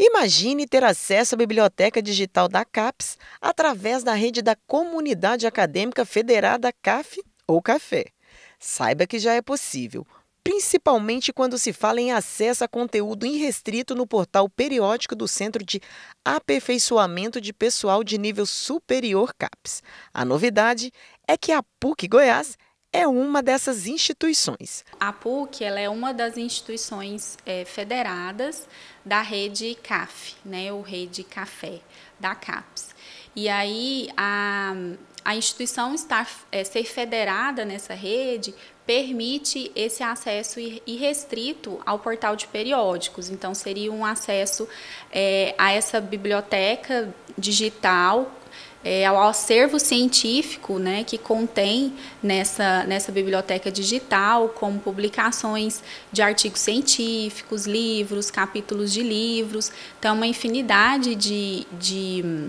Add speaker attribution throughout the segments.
Speaker 1: Imagine ter acesso à biblioteca digital da CAPES através da rede da Comunidade Acadêmica Federada CAF ou CAFE. Saiba que já é possível, principalmente quando se fala em acesso a conteúdo irrestrito no portal periódico do Centro de Aperfeiçoamento de Pessoal de Nível Superior CAPES. A novidade é que a PUC Goiás é uma dessas instituições.
Speaker 2: A PUC ela é uma das instituições é, federadas da rede CAF, né, ou rede Café, da CAPES. E aí a, a instituição estar, é, ser federada nessa rede permite esse acesso irrestrito ao portal de periódicos. Então, seria um acesso é, a essa biblioteca digital é, ao acervo científico né, que contém nessa, nessa biblioteca digital, como publicações de artigos científicos, livros, capítulos de livros, então é uma infinidade de, de,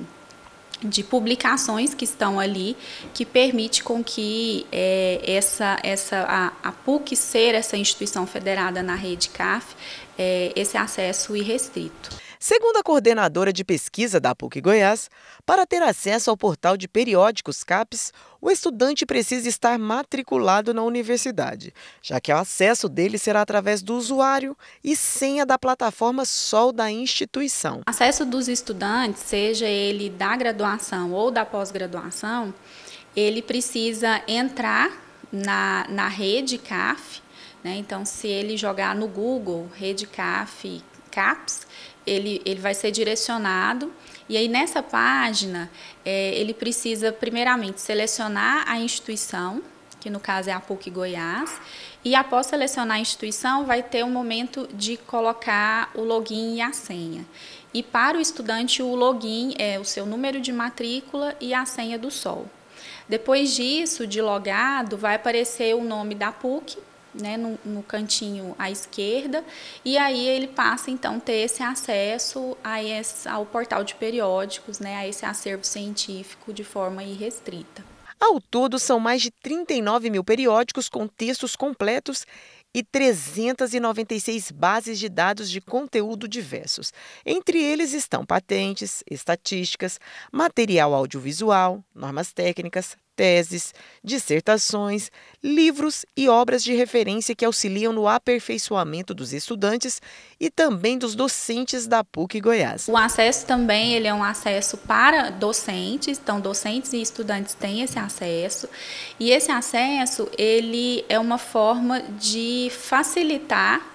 Speaker 2: de publicações que estão ali, que permite com que é, essa, essa, a, a PUC ser essa instituição federada na rede CAF, é, esse acesso
Speaker 1: irrestrito. Segundo a coordenadora de pesquisa da PUC Goiás, para ter acesso ao portal de periódicos CAPES, o estudante precisa estar matriculado na universidade, já que o acesso dele será através do usuário e senha da plataforma Sol da instituição.
Speaker 2: Acesso dos estudantes, seja ele da graduação ou da pós-graduação, ele precisa entrar na, na rede CAF, né? então se ele jogar no Google, rede CAF, CAPS, ele, ele vai ser direcionado. E aí, nessa página, é, ele precisa, primeiramente, selecionar a instituição, que no caso é a PUC Goiás, e após selecionar a instituição, vai ter um momento de colocar o login e a senha. E para o estudante, o login é o seu número de matrícula e a senha do SOL. Depois disso, de logado, vai aparecer o nome da PUC né, no, no, cantinho à esquerda, e aí ele passa então a ter esse acesso a esse, ao portal de periódicos, né, a esse acervo científico de forma irrestrita.
Speaker 1: Ao todo, são mais de 39 mil periódicos com textos completos e 396 bases de dados de conteúdo diversos. Entre eles estão patentes, estatísticas, material audiovisual, normas técnicas, teses, dissertações, livros e obras de referência que auxiliam no aperfeiçoamento dos estudantes e também dos docentes da PUC Goiás. O acesso também ele é um acesso para docentes, então
Speaker 2: docentes e estudantes têm esse acesso e esse acesso ele é uma forma de facilitar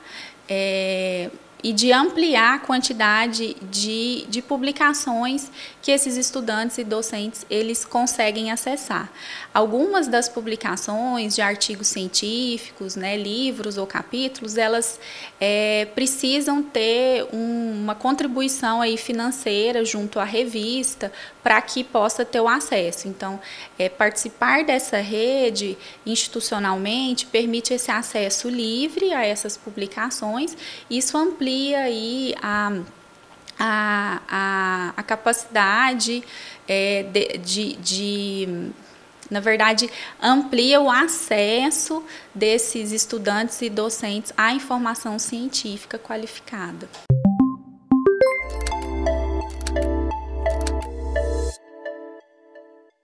Speaker 2: é, e de ampliar a quantidade de, de publicações que esses estudantes e docentes eles conseguem acessar. Algumas das publicações de artigos científicos, né, livros ou capítulos, elas é, precisam ter um, uma contribuição aí financeira junto à revista para que possa ter o acesso. Então, é, participar dessa rede institucionalmente permite esse acesso livre a essas publicações. Isso amplia amplia aí a, a, a, a capacidade é, de, de, de na verdade, amplia o acesso desses estudantes e docentes à informação científica qualificada.